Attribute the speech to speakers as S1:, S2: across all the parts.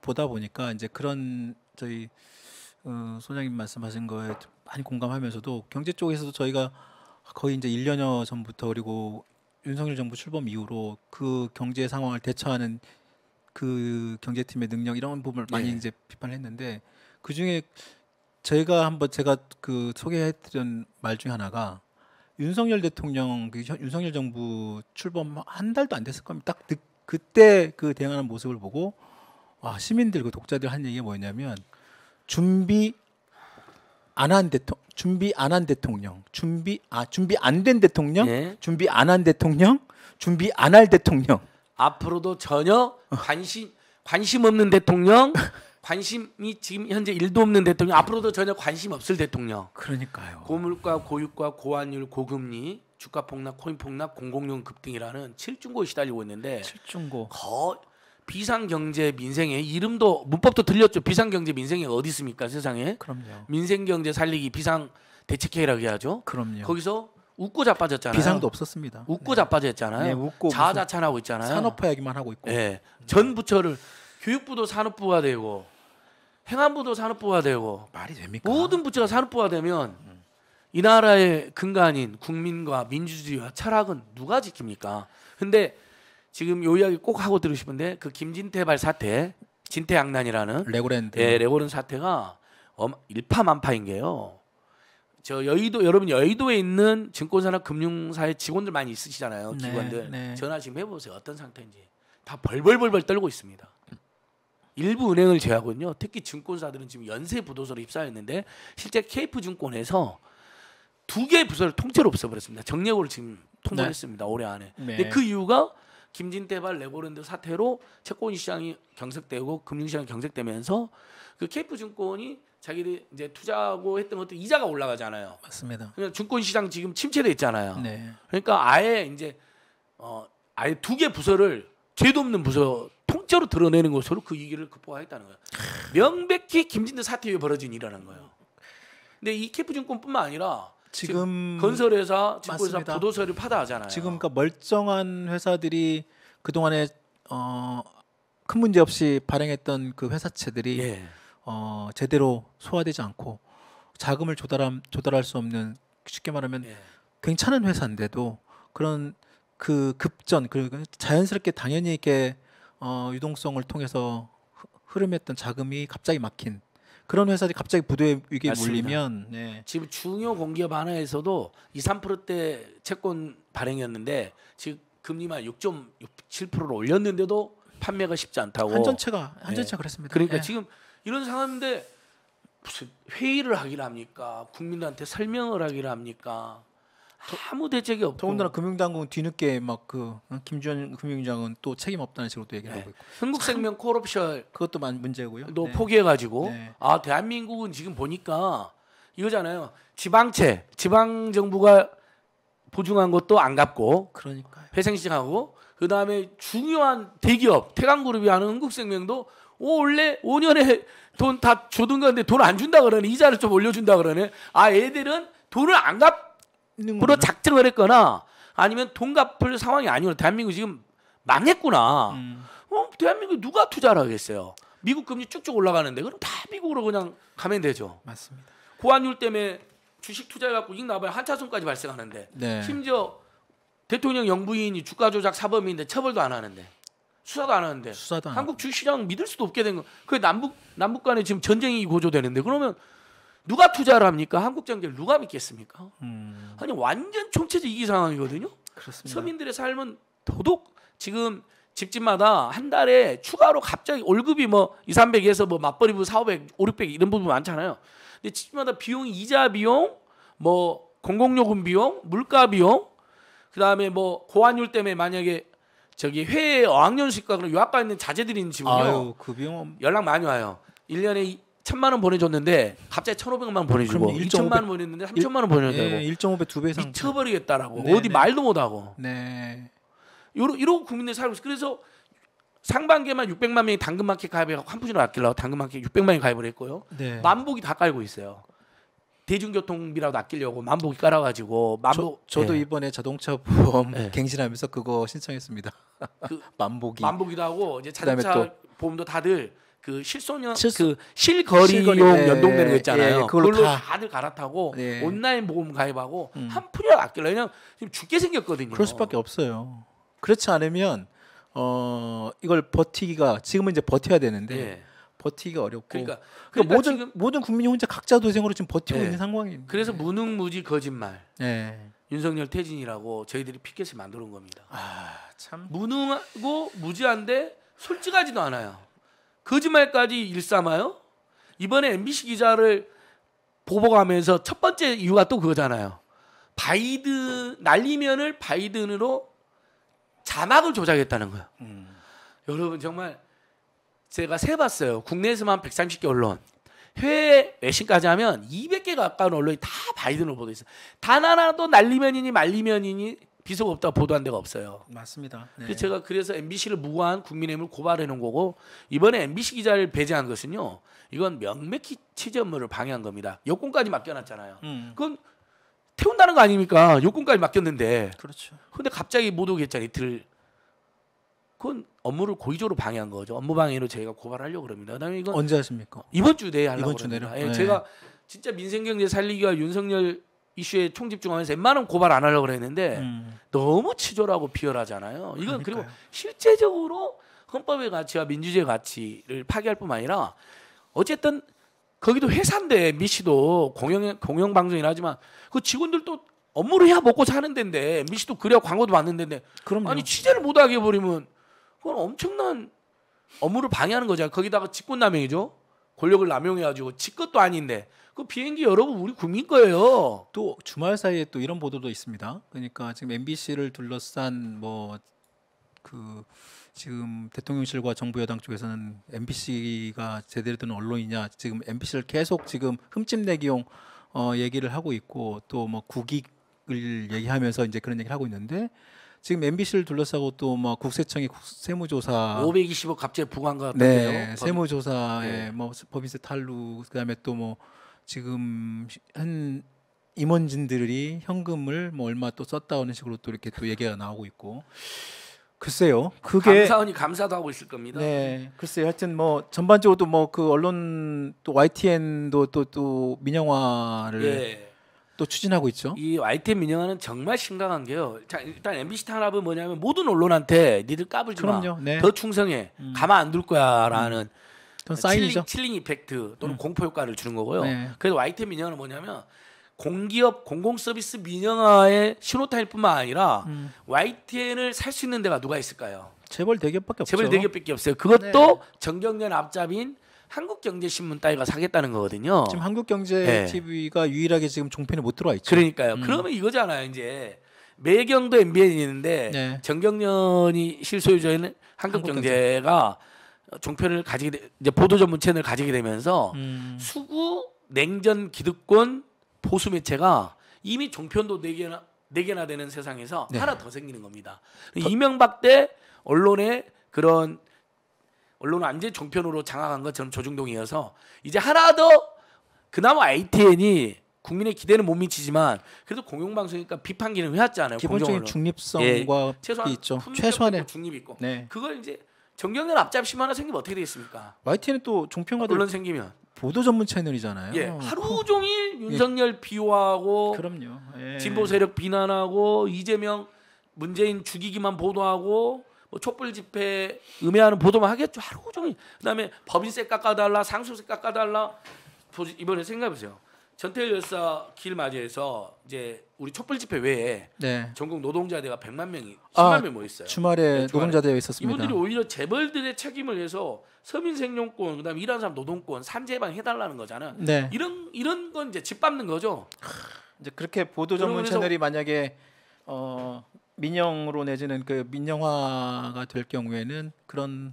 S1: 보다 보니까 이제 그런 저희 어, 소장님 말씀하신 거에 많이 공감하면서도 경제 쪽에서도 저희가 거의 이제 1년여 전부터 그리고 윤석열 정부 출범 이후로 그 경제 상황을 대처하는 그 경제팀의 능력 이런 부분을 많이 네. 이제 비판했는데 그 중에 제가 한번 제가 그 소개해드린 말 중에 하나가 윤석열 대통령 그 윤석열 정부 출범 한 달도 안 됐을 겁니다. 딱 그때 그 대응하는 모습을 보고 와, 아, 시민들 그 독자들 한 얘기가 뭐냐면 준비 안 한 대통 준비 안 한 대통령 준비 아 준비 안 된 대통령 예. 준비 안 한 대통령 준비 안 할 대통령 앞으로도 전혀 관심 관심 없는 대통령 관심이
S2: 지금 현재 일도 없는 대통령 앞으로도 전혀 관심 없을 대통령 그러니까요 고물가 고유가 고환율 고금리 주가 폭락 코인 폭락 공공용 급등이라는 칠중고에 시달리고 있는데 칠중고 거 비상경제 민생의 이름도 문법도 들렸죠. 비상경제 민생이 어디 있습니까 세상에? 그럼요. 민생경제 살리기 비상 대책회의라고 해야죠. 그럼요. 거기서 웃고 자빠졌잖아요. 비상도 없었습니다. 웃고 네. 자빠졌잖아요. 네, 웃고 자자찬하고 있잖아요. 산업 이야기만 하고 있고. 네. 전 부처를 교육부도 산업부가 되고 행안부도 산업부가 되고 말이 됩니까? 모든 부처가 산업부가 되면 음. 이 나라의 근간인 국민과 민주주의와 철학은 누가 지킵니까? 근데 지금 요 이야기 꼭 하고 들으시는데 그 김진태발 사태, 진태양난이라는 레고랜드 예, 레고랜 사태가 일파만파인 게요. 저 여의도 여러분 여의도에 있는 증권사나 금융사의 직원들 많이 있으시잖아요 네, 기관들 네. 전화 지금 해보세요 어떤 상태인지 다 벌벌벌벌 떨고 있습니다 일부 은행을 제외하고요 특히 증권사들은 지금 연쇄 부도서로 입사했는데 실제 케이프 증권에서 두 개의 부서를 통째로 없애버렸습니다 정리하고를 지금 통보했습니다 네. 올해 안에 네. 근데 그 이유가 김진태발 레버랜드 사태로 채권 시장이 경색되고 금융 시장이 경색되면서 그 케이프 증권이 자기들 이제 투자하고 했던 것들 이자가 올라가잖아요. 맞습니다. 그러니까 증권 시장 지금 침체돼 있잖아요. 네. 그러니까 아예 이제 어 아예 두 개 부서를 죄도 없는 부서 통째로 드러내는 것으로 그 위기를 극복하겠다는 거예요. 명백히
S1: 김진태 사태 이후에 벌어진 일이라는
S2: 거예요. 근데 이케이 증권뿐만 아니라 지금, 지금
S1: 건설회사, 집보회사, 부도서를 파다하잖아요. 지금 그러니까 멀쩡한 회사들이 그 동안에 어, 큰 문제 없이 발행했던 그 회사채들이 예. 어, 제대로 소화되지 않고 자금을 조달함, 조달할 수 없는 쉽게 말하면 예. 괜찮은 회사인데도 그런 그 급전 그리고 그 자연스럽게 당연히 이렇게 어, 유동성을 통해서 흐름했던 자금이 갑자기 막힌 그런 회사들이 갑자기 부도의 위기에 몰리면 네. 지금 중요 공기업 하나에서도
S2: 2, 3%대 채권 발행이었는데 지금 금리만 6.7%로 올렸는데도 판매가 쉽지 않다고 한전체가 한전체 네. 그랬습니다. 그러니까 네. 지금 이런 상황인데 무슨 회의를 하기를 합니까? 국민들한테 설명을 하기를 합니까?
S1: 아무 대책이 없고 더군다나 금융당국은 뒤늦게 막 그 김주현 금융장은 또 책임 없다는 식으로 또 얘기를 네. 하고 있고 흥국생명 콜옵션 그것도 문제고요. 또 네. 포기해가지고 네.
S2: 아 대한민국은 지금 보니까 이거잖아요. 지방채 지방 정부가 보증한 것도 안 갚고 그러니까 회생시하고 그 다음에 중요한 대기업 태강그룹이 하는 흥국생명도 오, 원래 5년에 돈다 주던 건데 돈 안 준다 그러네 이자를 좀 올려준다 그러네 아 애들은 돈을 안 갚. 으로 작정을 했거나 아니면 돈 갚을 상황이 아니고 대한민국 지금 망했구나. 음. 어, 대한민국 누가 투자를 하겠어요? 미국 금리 쭉쭉 올라가는데 그럼 다 미국으로 그냥 가면 되죠. 맞습니다. 고환율 때문에 주식 투자해갖고 잉나발 한차손까지 발생하는데 네. 심지어 대통령 영부인이 주가 조작 사범인데 처벌도 안 하는데 수사도 안 하는데 수사도 안 한국 주식시장 믿을 수도 없게 된 거. 그 남북 남북 간에 지금 전쟁이 고조되는데 그러면 누가 투자를 합니까? 한국 전기를 누가 믿겠습니까? 음. 아니 완전 총체적 이기 상황이거든요. 그렇습니다. 서민들의 삶은 더더욱 지금 집집마다 한 달에 추가로 갑자기 월급이 뭐 2, 300에서 뭐 맞벌이 부 4, 500, 5, 600 이런 부분 많잖아요. 근데 집집마다 비용이 이자 비용, 뭐 공공요금 비용, 물가 비용, 그다음에 뭐 고환율 때문에 만약에 저기 회의 어학연수과 그런 유학가 있는 자제들이 있는 집은요. 아유, 그 비용 연락 많이 와요. 1년에 1 천만 원 보내줬는데 갑자기 1 5 0 0만 보내주고 일천만 원 보냈는데 삼천만 원보내줬다고 예, 1.5배 2배 이상 미쳐버리겠다라고 네네. 어디 네. 말도 못하고 네. 요러, 이러고 국민들 살고 있어 그래서 상반기에만 600만 명이 당근마켓 가입해 갖고 환풍진을 아끼려고 당근마켓 600만 명이 가입을 했고요. 네. 만복이 다 깔고 있어요. 대중교통비라도 아끼려고 만복이 깔아가지고
S1: 만복 저, 도 네. 예. 이번에 자동차 보험 네. 갱신하면서 그거 신청했습니다. 그 만복이
S2: 만복이라고 이제 자동차 보험도 다들 그 실소년 실소, 그 실거리용 실거리, 연동되는 거 예, 있잖아요. 예, 그걸로, 그걸로 다, 들
S1: 갈아타고 예. 온라인 모금 가입하고 음. 한 푼이라 아껴라 그냥 지금 죽게 생겼거든요. 그럴 수밖에 없어요. 그렇지 않으면 어 이걸 버티기가 지금은 이제 버텨야 되는데 예. 버티기가 어렵고 그러니까, 그러니까, 그러니까 모든 지금, 모든 국민이 혼자 각자 도생으로 지금 버티고 예. 있는 상황입니다
S2: 그래서 무능무지 거짓말. 예. 윤석열 퇴진이라고 저희들이 피켓을 만들어 온 겁니다. 아, 참 무능하고 무지한데 솔직하지도 않아요. 거짓말까지 일삼아요? 이번에 MBC 기자를 보복하면서 첫 번째 이유가 또 그거잖아요. 바이든 날리면을 바이든으로 자막을 조작했다는 거예요. 음. 여러분 정말 제가 세봤어요. 국내에서만 130개 언론, 해외 외신까지 하면 200개 가까운 언론이 다 바이든 후보도 있어요. 단 하나도 날리면이니 말리면이니 비서가 없다 보도한 데가 없어요.
S1: 맞습니다.
S2: 네. 그래서 제가 그래서 MBC를 무고한 국민의힘을 고발해 놓은 거고 이번에 MBC 기자를 배제한 것은요. 이건 명백히 취재업무를 방해한 겁니다. 여권까지 맡겨놨잖아요. 음. 그건 태운다는 거 아닙니까? 여권까지 맡겼는데. 그렇죠. 근데 갑자기 못 오게 잖아요 이틀. 그건 업무를 고의적으로 방해한 거죠. 업무 방해로 저희가 고발하려고 그럽니다. 그다음에 이건 언제 하십니까? 이번 주 내에 하려고 이번 주 내로. 예, 네. 제가 진짜 민생 경제 살리기와 윤석열 이슈에 총집중하면서 웬만하면 고발 안 하려고 그랬는데 음. 너무 치졸하고 비열하잖아요. 이건 그러니까요. 그리고 실제적으로 헌법의 가치와 민주주의 가치를 파괴할 뿐만 아니라 어쨌든 거기도 회사인데 미시도 공영 공영 방송이라 하지만 그 직원들도 업무를 해야 먹고 사는 데인데 미시도 그래야 광고도 받는 데인데 그럼요. 아니 취재를 못 하게 버리면 그건 엄청난 업무를 방해하는 거잖아요. 거기다가 직권남용이죠. 권력을 남용해가지고 직것도 아닌데
S1: 그 비행기 여러분 우리 국민 거예요. 또 주말 사이에 또 이런 보도도 있습니다. 그러니까 지금 MBC를 둘러싼 뭐 그 지금 대통령실과 정부 여당 쪽에서는 MBC가 제대로 된 언론이냐 지금 MBC를 계속 지금 흠집내기용 어 얘기를 하고 있고 또 뭐 국익을 얘기하면서 이제 그런 얘기를 하고 있는데 지금 MBC를 둘러싸고 또 뭐 국세청이 세무조사 520억 갑자기 부과한 것 네, 같은데요. 네, 세무조사에 네. 뭐 법인세 탈루 그다음에 또뭐 지금 한 임원진들이 현금을 뭐 얼마 또 썼다 하는 식으로 또 이렇게 또 얘기가 나오고 있고 글쎄요. 그게 감사원이
S2: 감사도 하고 있을 겁니다.
S1: 네, 글쎄요. 하여튼 뭐 전반적으로도 뭐 그 언론 또 YTN도 또 또 민영화를 예. 또 추진하고 있죠. 이
S2: YTN 민영화는 정말 심각한 게요. 자, 일단 MBC 탄압은 뭐냐면 모든 언론한테 니들 까불지 그럼요. 마. 네. 더 충성해. 음. 가만 안 둘 거야라는 음. 그건 사인이죠. 칠링, 칠링 이펙트 또는 음. 공포 효과를 주는 거고요. 네. 그래서 와 YT 민영화는 뭐냐면 공기업 공공 서비스 민영화의 신호탄일뿐만 아니라 음. 와이 t 엔을살 수 있는 데가 누가 있을까요? 재벌 대기업밖에 없죠. 재벌 대기업밖에 없어요. 그것도 네. 정경련 앞잡인 한국경제신문 따위가 사겠다는 거거든요. 지금
S1: 한국경제TV가 네. 유일하게 지금 종편에 못 들어와 있죠. 그러니까요. 음. 그러면
S2: 이거잖아요. 이제 매경도 MBN이 있는데 네. 정경련이 실소유자인 한국경제가 한국경제. 종편을 가지게 되, 이제 보도 전문 채널을 가지게 되면서 음. 수구 냉전 기득권 보수 매체가 이미 종편도 네 개나 네 개나 되는 세상에서 네. 하나 더 생기는 겁니다. 더... 이명박 때 언론의 그런 언론 안전 종편으로 장악한 것처럼 조중동이어서 이제 하나 더 그나마 ITN이 국민의 기대는 못 미치지만 그래도 공영방송이니까 비판 기능을 해왔잖아요. 기본적인 공정언론. 중립성과 예, 최소한 있죠. 최소한의 중립 있고 네. 그걸 이제 정경련 앞잡심 하나 생기면 어떻게 되겠습니까?
S1: YTN은 또 종편과도 물론 생기면 보도 전문 채널이잖아요. 예,
S2: 하루 종일 예. 윤석열 예. 비호하고 그럼요. 예. 진보 세력 비난하고 이재명 문재인 죽이기만 보도하고 뭐 촛불 집회 음해하는 보도만 하겠죠. 하루 종일. 그다음에 법인세 깎아달라, 상속세 깎아달라. 이번에 생각해 보세요. 전태일 열사 길 맞이해서 이제 우리 촛불 집회 외에 네. 전국 노동자 대가 100만 명이 10만 아, 명 모였어요. 주말에, 네, 주말에. 노동자 대회
S1: 있었습니다. 이분들이
S2: 오히려 재벌들의 책임을 위해서 서민 생존권 그다음에 일하는 사람 노동권 산재 방 해달라는 거잖아. 네. 이런 이런 건 이제 짓밟는 거죠.
S1: 이제 그렇게 보도 전문 채널이 만약에 어 민영으로 내지는 그 민영화가 될 경우에는 그런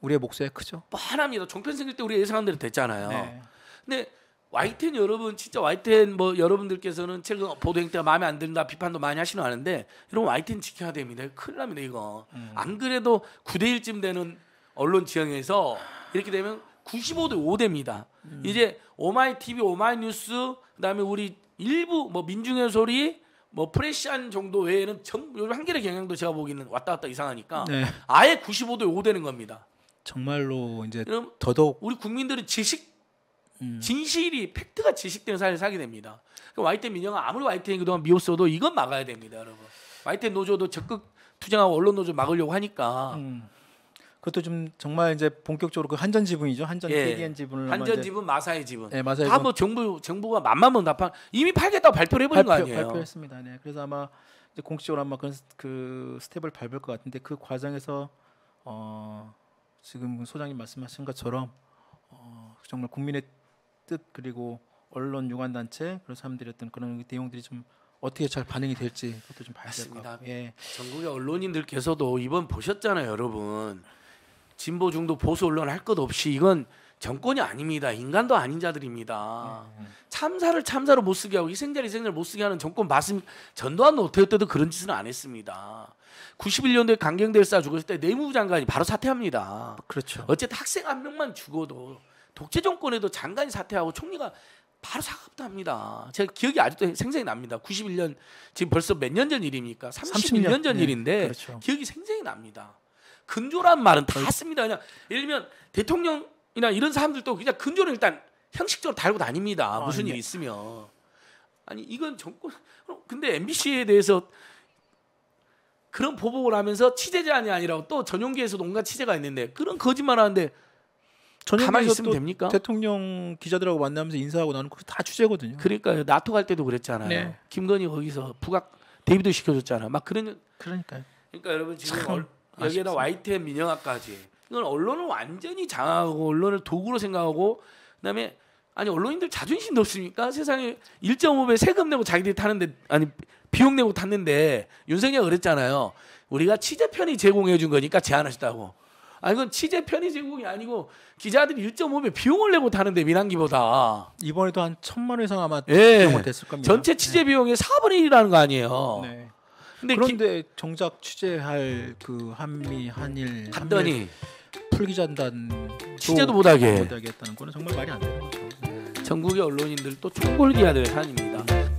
S1: 우리의 목소리가 크죠.
S2: 뻔합니다. 종편 생길 때 우리 예상한 대로 됐잖아요. 네. 근데 와이텐 여러분 진짜 와이텐 뭐 여러분들께서는 최근 보도 행태가 마음에 안 든다 비판도 많이 하시는 아는데 여러분 와이텐 지켜야 됩니다. 큰일 납니다 이거. 음. 안 그래도 9대 1쯤 되는 언론 지형에서 이렇게 되면 95대 5대입니다. 음. 이제 오마이 TV, 오마이 뉴스 그다음에 우리 일부 뭐 민중의 소리 뭐 프레시한 정도 외에는 전 요즘 한겨레 경향도 제가 보기에는 왔다 갔다 이상하니까 네. 아예 95대 5대는 겁니다.
S1: 정말로 이제 더더욱
S2: 우리 국민들은 지식 음. 진실이 팩트가 지식된 사회를 살게 됩니다. 그러니 민영아 아무리 YTN 그동안 미웠어도 이건 막아야 됩니다, 여러분. YTN 노조도 적극 투쟁하고 언론 노조 막으려고 하니까.
S1: 음. 그것도 좀 정말 이제 본격적으로 그 한전 지분이죠. 한전 예. KDN 지분을 한전 지분, 마사의 지분. 예, 마사의 다뭐 정부 정부가 맘만면 다 파, 이미 팔겠다고 발표를 해버린 발표, 거 아니에요. 발표했습니다. 네. 그래서 아마 이제 공식적으로 아마 그런 그 스텝을 밟을 것 같은데 그 과정에서 어 지금 소장님 말씀하신 것처럼 어 정말 국민의 뜻 그리고 언론 유관 단체 그런 사람들이 어떤 그런 내용들이 좀 어떻게 잘 반응이 될지 그것도 좀 봐야 될것 같고. 예.
S2: 전국의 언론인들께서도 이번 보셨잖아요, 여러분. 진보 중도 보수 언론 할것 없이 이건 정권이 아닙니다. 인간도 아닌 자들입니다. 음, 음. 참사를 참사로 못 쓰게 하고 희생자를 희생자를 못 쓰게 하는 정권 맞습니다. 전두환 노태우 때도 그런 짓은 안 했습니다. 91년도에 강경대를 쏴 죽었을 때 내무부 장관이 바로 사퇴합니다. 그렇죠. 어쨌든 학생 한 명만 죽어도 독재 정권에도 장관이 사퇴하고 총리가 바로 사과부터 합니다. 제가 기억이 아직도 생생히 납니다. 91년 지금 벌써 몇 년 전 일입니까? 31년, 31년 전 예, 일인데 그렇죠. 기억이 생생히 납니다. 근조란 말은 다 네. 씁니다. 그냥 예를 들면 대통령이나 이런 사람들도 그냥 근조를 일단 형식적으로 달고 다닙니다. 아, 무슨 아, 일 네. 있으면 아니 이건 정권 근데 MBC에 대해서 그런 보복을 하면서 취재자이 아니라고 또 전용기에서도 온갖 취재가
S1: 있는데 그런
S2: 거짓말하는데
S1: 가만히 있으면 됩니까? 대통령 기자들하고 만나면서 인사하고 나는 그거 다 취재거든요. 그러니까요. 나토 갈 때도 그랬잖아요. 네.
S2: 김건희 거기서 부각
S1: 대비도 시켜줬잖아. 막 그런
S2: 그러니까요. 그러니까 여러분 지금 여기에다 YTN 민영화까지 이건 언론을 완전히 장악하고 언론을 도구로 생각하고 그다음에 아니 언론인들 자존심도 없습니까? 세상에 1.5배 세금 내고 자기들이 타는데 아니 비용 내고 탔는데 윤석열 그랬잖아요. 우리가 취재편이 제공해 준 거니까 제안하셨다고. 아 이건 취재 편의 제공이 아니고 기자들이 1.5배 비용을 내고 타는데 민항기보다 이번에도 한 천만 원 이상 아마 예. 비용을 됐을 겁니다. 전체 취재 네. 비용의 4분의 1이라는 거 아니에요. 네.
S1: 근데 그런데 기... 정작 취재할 그 한미 한일 갔더니 풀기전단 취재도 못하게 못하게 했다는 거는 정말 말이 안 되는 거죠.
S2: 전국의 언론인들 또 총궐기야 될 산입니다.